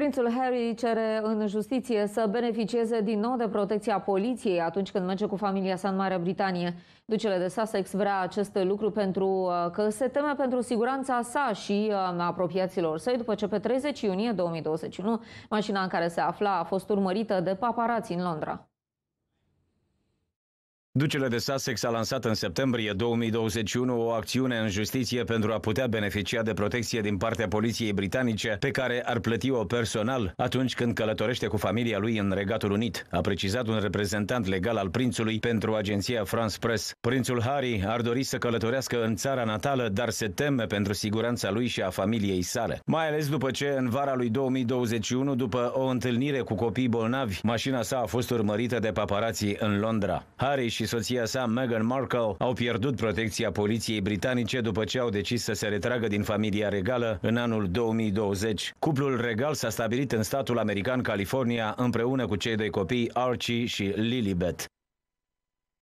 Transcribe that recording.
Prințul Harry cere în justiție să beneficieze din nou de protecția poliției atunci când merge cu familia sa în Marea Britanie. Ducele de Sussex vrea acest lucru pentru uh, că se teme pentru siguranța sa și a uh, apropiaților săi după ce pe 30 iunie 2021 mașina în care se afla a fost urmărită de paparați în Londra. Ducele de Sussex a lansat în septembrie 2021 o acțiune în justiție pentru a putea beneficia de protecție din partea poliției britanice, pe care ar plăti-o personal atunci când călătorește cu familia lui în Regatul Unit, a precizat un reprezentant legal al prințului pentru agenția France Press. Prințul Harry ar dori să călătorească în țara natală, dar se teme pentru siguranța lui și a familiei sale. Mai ales după ce, în vara lui 2021, după o întâlnire cu copii bolnavi, mașina sa a fost urmărită de paparații în Londra. Harry și și soția sa, Meghan Markle, au pierdut protecția poliției britanice după ce au decis să se retragă din familia regală în anul 2020. Cuplul regal s-a stabilit în statul american California împreună cu cei doi copii Archie și Lilibet.